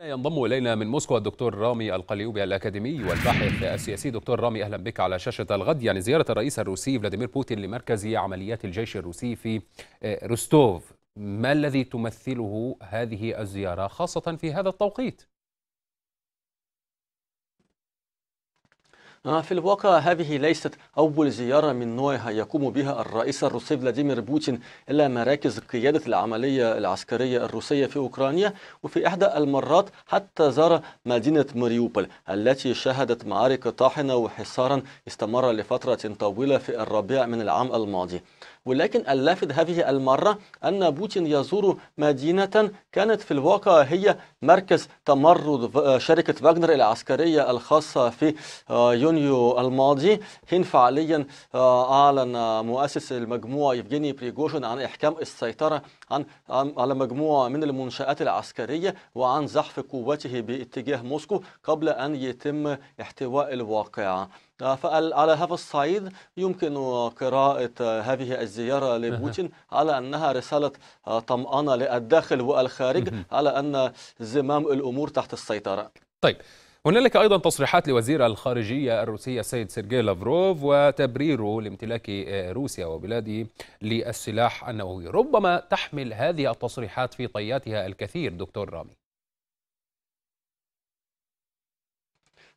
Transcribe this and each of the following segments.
ينضم الينا من موسكو الدكتور رامي القليوبي الاكاديمي والباحث السياسي دكتور رامي اهلا بك على شاشه الغد يعني زياره الرئيس الروسي فلاديمير بوتين لمركز عمليات الجيش الروسي في آه، روستوف ما الذي تمثله هذه الزياره خاصه في هذا التوقيت؟ آه، في الواقع هذه ليست أول زيارة من نوعها يقوم بها الرئيس الروسي فلاديمير بوتين إلى مراكز قيادة العملية العسكرية الروسية في أوكرانيا وفي إحدى المرات حتى زار مدينة مريوبل التي شهدت معارك طاحنة وحصارا استمر لفترة طويلة في الربيع من العام الماضي ولكن اللافت هذه المرة أن بوتين يزور مدينة كانت في الواقع هي مركز تمرد آه، شركة فاغنر العسكرية الخاصة في آه، يونيو يونيو الماضي حين فعليا آه، أعلن آه، مؤسس المجموعة يفجيني بريجوشن عن إحكام السيطرة عن على مجموعة من المنشآت العسكرية وعن زحف قواته باتجاه موسكو قبل أن يتم احتواء الواقعة آه، فعلى هذا الصعيد يمكن قراءة هذه الزيارة لبوتين على أنها رسالة طمأنة للداخل والخارج على أن زمام الأمور تحت السيطرة طيب هنالك أيضا تصريحات لوزير الخارجية الروسية السيد سيرجي لافروف وتبريره لامتلاك روسيا وبلاده للسلاح النووي ربما تحمل هذه التصريحات في طياتها الكثير دكتور رامي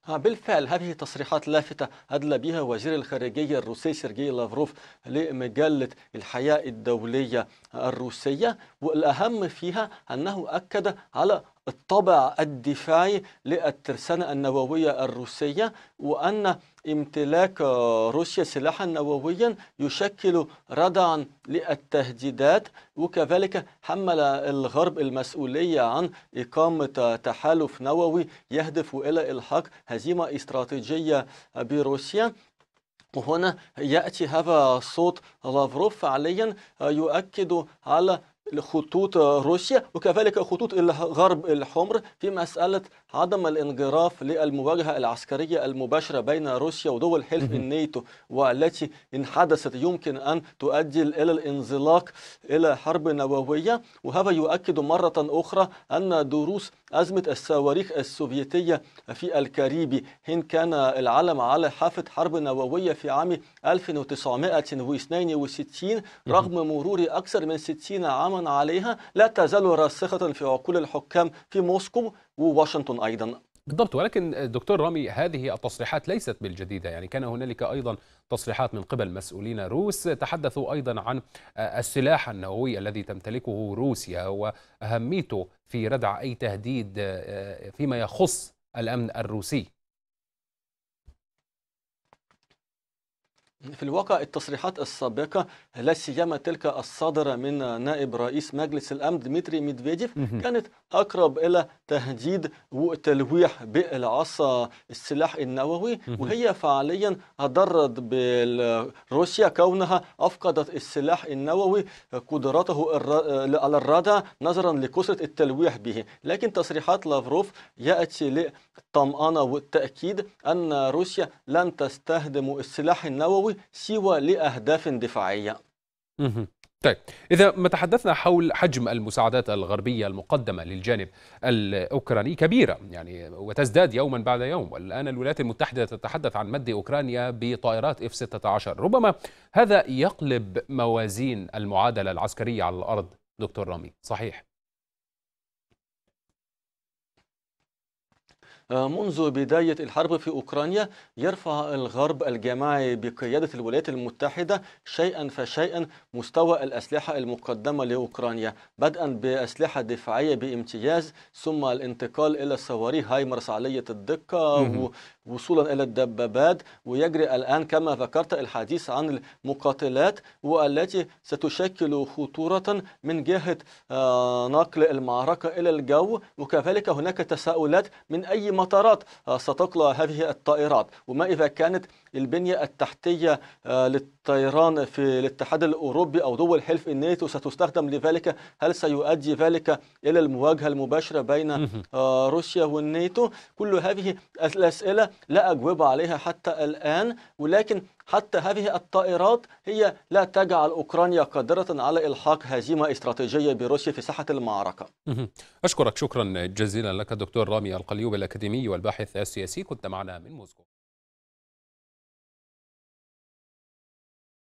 بالفعل هذه تصريحات لافتة أدلى بها وزير الخارجية الروسي سيرجي لافروف لمجلة الحياة الدولية الروسية والأهم فيها أنه أكد على الطبع الدفاعي للترسانة النووية الروسية وأن امتلاك روسيا سلاحا نوويا يشكل ردعا للتهديدات وكذلك حمل الغرب المسؤولية عن إقامة تحالف نووي يهدف إلى إلحاق هزيمة استراتيجية بروسيا وهنا يأتي هذا صوت لافروف فعليا يؤكد على لخطوط روسيا وكذلك خطوط الغرب الحمر في مسألة عدم الانجراف للمواجهة العسكرية المباشرة بين روسيا ودول حلف الناتو والتي إن حدثت يمكن أن تؤدي إلى الانزلاق إلى حرب نووية وهذا يؤكد مرة أخرى أن دروس أزمة الصواريخ السوفيتية في الكاريبي حين كان العالم على حافة حرب نووية في عام 1962 رغم مرور أكثر من 60 عاما عليها لا تزال راسخة في عقول الحكام في موسكو وواشنطن أيضا بالضبط ولكن دكتور رامي هذه التصريحات ليست بالجديدة يعني كان هنالك أيضا تصريحات من قبل مسؤولين روس تحدثوا أيضا عن السلاح النووي الذي تمتلكه روسيا وأهميته في ردع أي تهديد فيما يخص الأمن الروسي في الواقع التصريحات السابقة لا سيما تلك الصادرة من نائب رئيس مجلس الأمن ديمتري ميدفيديف كانت أقرب إلى تهديد وتلويح بالعصا السلاح النووي وهي فعليا أضرت بروسيا كونها أفقدت السلاح النووي قدرته على الردع نظرا لكثرة التلويح به لكن تصريحات لافروف يأتي للطمأنة والتأكيد أن روسيا لن تستخدم السلاح النووي الجوي سوى لأهداف دفاعية طيب إذا ما تحدثنا حول حجم المساعدات الغربية المقدمة للجانب الأوكراني كبيرة يعني وتزداد يوما بعد يوم والآن الولايات المتحدة تتحدث عن مد أوكرانيا بطائرات F-16 ربما هذا يقلب موازين المعادلة العسكرية على الأرض دكتور رامي صحيح آه، منذ بداية الحرب في أوكرانيا يرفع الغرب الجماعي بقيادة الولايات المتحدة شيئا فشيئا مستوى الأسلحة المقدمة لأوكرانيا بدءا بأسلحة دفاعية بامتياز ثم الانتقال إلى الصواريخ هايمرس عالية الدقة وصولا إلى الدبابات ويجري الآن كما ذكرت الحديث عن المقاتلات والتي ستشكل خطورة من جهة آه، نقل المعركة إلى الجو وكذلك هناك تساؤلات من أي المطارات آه، ستقلع هذه الطائرات وما إذا كانت البنية التحتية آه، للطيران في الاتحاد الأوروبي أو دول حلف الناتو ستستخدم لذلك هل سيؤدي ذلك إلى المواجهة المباشرة بين آه، روسيا والناتو كل هذه الأسئلة لا أجوبة عليها حتى الآن ولكن حتى هذه الطائرات هي لا تجعل أوكرانيا قادرة على إلحاق هزيمة استراتيجية بروسيا في ساحة المعركة أشكرك شكرا جزيلا لك دكتور رامي القليوب الأكاديمي والباحث السياسي كنت معنا من موسكو